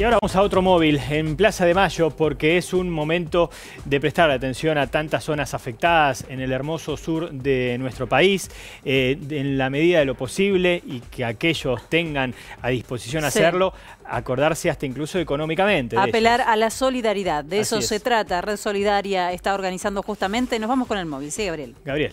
Y ahora vamos a otro móvil en Plaza de Mayo porque es un momento de prestar atención a tantas zonas afectadas en el hermoso sur de nuestro país, eh, en la medida de lo posible y que aquellos tengan a disposición hacerlo, acordarse hasta incluso económicamente. Apelar a la solidaridad, de eso se trata. Red Solidaria está organizando justamente. Nos vamos con el móvil, sí, Gabriel. Gabriel.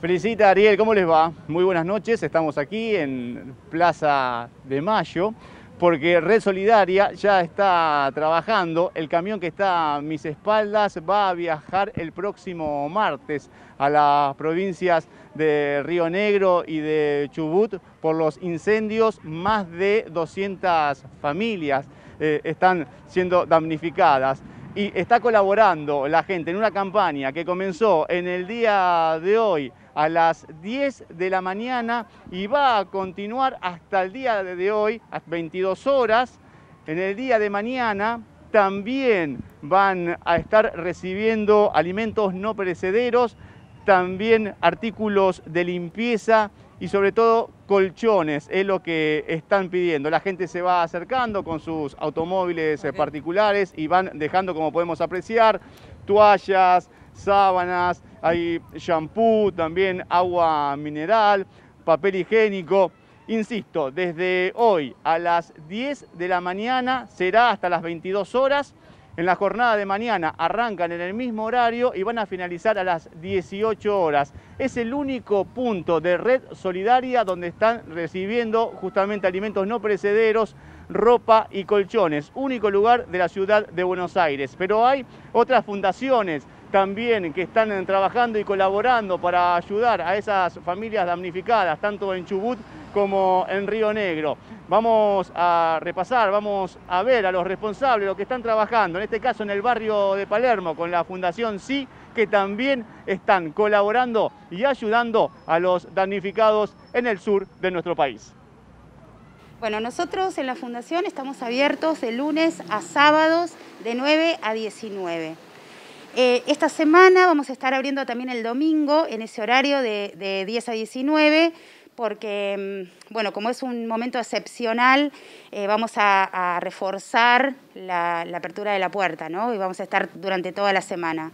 Felicita Ariel, ¿cómo les va? Muy buenas noches, estamos aquí en Plaza de Mayo porque Red Solidaria ya está trabajando. El camión que está a mis espaldas va a viajar el próximo martes a las provincias de Río Negro y de Chubut por los incendios. Más de 200 familias eh, están siendo damnificadas y está colaborando la gente en una campaña que comenzó en el día de hoy a las 10 de la mañana y va a continuar hasta el día de hoy, a 22 horas. En el día de mañana también van a estar recibiendo alimentos no perecederos, también artículos de limpieza y sobre todo colchones es lo que están pidiendo. La gente se va acercando con sus automóviles eh, particulares y van dejando, como podemos apreciar, toallas, sábanas, hay shampoo, también agua mineral, papel higiénico. Insisto, desde hoy a las 10 de la mañana será hasta las 22 horas en la jornada de mañana arrancan en el mismo horario y van a finalizar a las 18 horas. Es el único punto de red solidaria donde están recibiendo justamente alimentos no precederos, ropa y colchones, único lugar de la ciudad de Buenos Aires. Pero hay otras fundaciones también que están trabajando y colaborando para ayudar a esas familias damnificadas, tanto en Chubut como en Río Negro. Vamos a repasar, vamos a ver a los responsables, los que están trabajando, en este caso en el barrio de Palermo, con la Fundación Sí, que también están colaborando y ayudando a los damnificados en el sur de nuestro país. Bueno, nosotros en la Fundación estamos abiertos de lunes a sábados de 9 a 19. Eh, esta semana vamos a estar abriendo también el domingo en ese horario de, 10 a 19 porque, mm, bueno, como es un momento excepcional, eh, vamos a, reforzar la, apertura de la puerta, ¿no? Y vamos a estar durante toda la semana.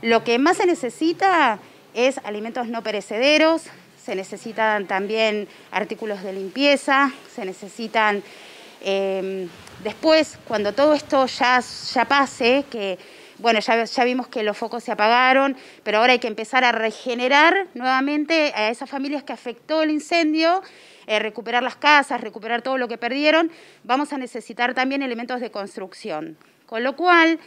Lo que más se necesita es alimentos no perecederos, se necesitan también artículos de limpieza, se necesitan... Em, después, cuando todo esto ya, ya pase, que bueno, ya, vimos que los focos se apagaron, pero ahora hay que empezar a regenerar nuevamente a esas familias que afectó el incendio, eh, recuperar las casas, recuperar todo lo que perdieron, vamos a necesitar también elementos de construcción. Con lo cual,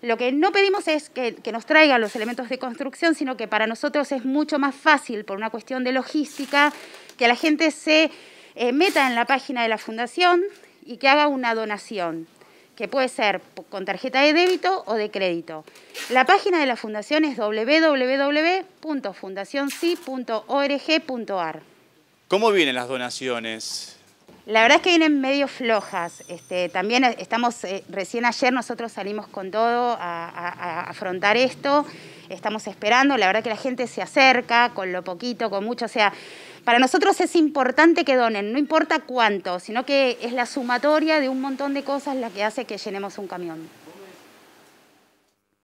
lo que no pedimos es que, nos traigan los elementos de construcción, sino que para nosotros es mucho más fácil, por una cuestión de logística, que la gente se eh, meta en la página de la Fundación y que haga una donación que puede ser con tarjeta de débito o de crédito. La página de la fundación es www.fundacionsi.org.ar. ¿Cómo vienen las donaciones? La verdad es que vienen medio flojas. Este, también eh, estamos, eh, recién ayer nosotros salimos con todo a, a, afrontar esto. Estamos esperando, la verdad que la gente se acerca con lo poquito, con mucho. O sea, para nosotros es importante que donen, no importa cuánto, sino que es la sumatoria de un montón de cosas la que hace que llenemos un camión.